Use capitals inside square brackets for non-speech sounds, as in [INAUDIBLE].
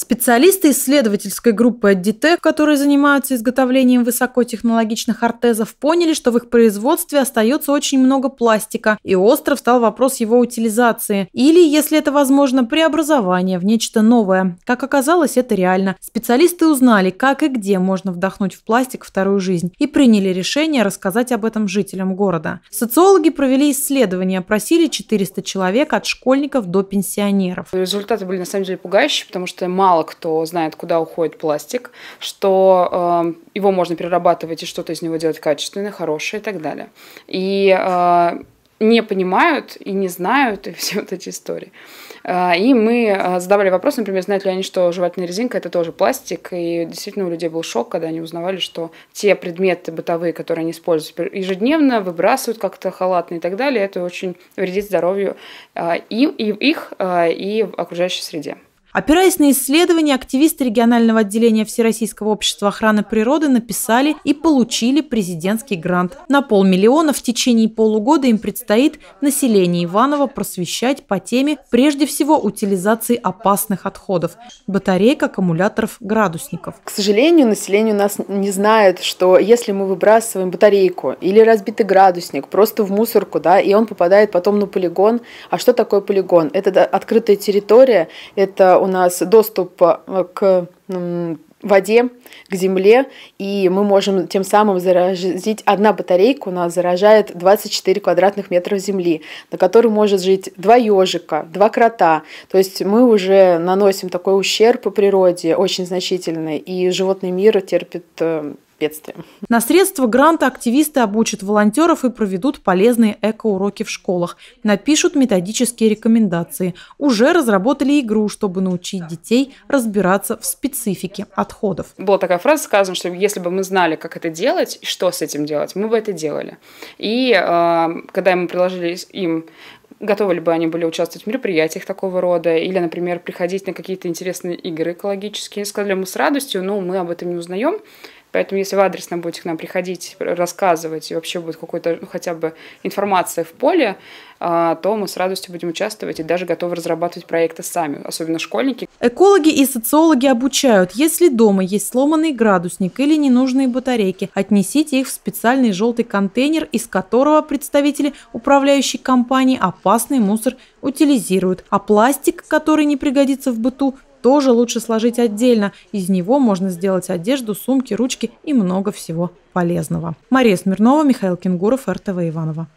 Специалисты исследовательской группы Additec, которые занимаются изготовлением высокотехнологичных ортезов, поняли, что в их производстве остается очень много пластика, и остров стал вопрос его утилизации. Или, если это возможно, преобразования в нечто новое. Как оказалось, это реально. Специалисты узнали, как и где можно вдохнуть в пластик вторую жизнь, и приняли решение рассказать об этом жителям города. Социологи провели исследование, опросили 400 человек от школьников до пенсионеров. Результаты были на самом деле пугающие, потому что мало мало кто знает, куда уходит пластик, что э, его можно перерабатывать и что-то из него делать качественное, хорошее и так далее. И э, не понимают и не знают и [LAUGHS] все вот эти истории. Э, и мы э, задавали вопрос, например, знают ли они, что жевательная резинка – это тоже пластик, и действительно у людей был шок, когда они узнавали, что те предметы бытовые, которые они используют ежедневно, выбрасывают как-то халатно и так далее, это очень вредит здоровью э, и, и их, и в окружающей среде. Опираясь на исследования, активисты регионального отделения Всероссийского общества охраны природы написали и получили президентский грант. На полмиллиона в течение полугода им предстоит население Иваново просвещать по теме прежде всего утилизации опасных отходов – батареек, аккумуляторов, градусников. К сожалению, население у нас не знает, что если мы выбрасываем батарейку или разбитый градусник просто в мусорку, да, и он попадает потом на полигон, а что такое полигон? Это открытая территория, это у нас доступ э, к воде, к земле, и мы можем тем самым заразить, одна батарейка у нас заражает 24 квадратных метра земли, на которой может жить два ежика, два крота. То есть мы уже наносим такой ущерб по природе очень значительный, и животный мир терпит э, бедствиям. На средства гранта активисты обучат волонтеров и проведут полезные экоуроки в школах, напишут методические рекомендации. Уже разработали игру, чтобы научить детей разбираться в специфике отходов. Была такая фраза сказана, что если бы мы знали, как это делать и что с этим делать, мы бы это делали. И э, когда мы приложили им готовы ли бы они были участвовать в мероприятиях такого рода, или, например, приходить на какие-то интересные игры экологические. Сказали мы с радостью, но мы об этом не узнаем, Поэтому если вы адресно будете к нам приходить, рассказывать, и вообще будет какой-то ну, хотя бы информация в поле, а, то мы с радостью будем участвовать и даже готовы разрабатывать проекты сами, особенно школьники. Экологи и социологи обучают, если дома есть сломанный градусник или ненужные батарейки, отнесите их в специальный желтый контейнер, из которого представители управляющей компании опасный мусор утилизируют, а пластик, который не пригодится в быту, тоже лучше сложить отдельно. Из него можно сделать одежду, сумки, ручки и много всего полезного. Мария Смирнова, Михаил Кенгуров, РТВ Иванова.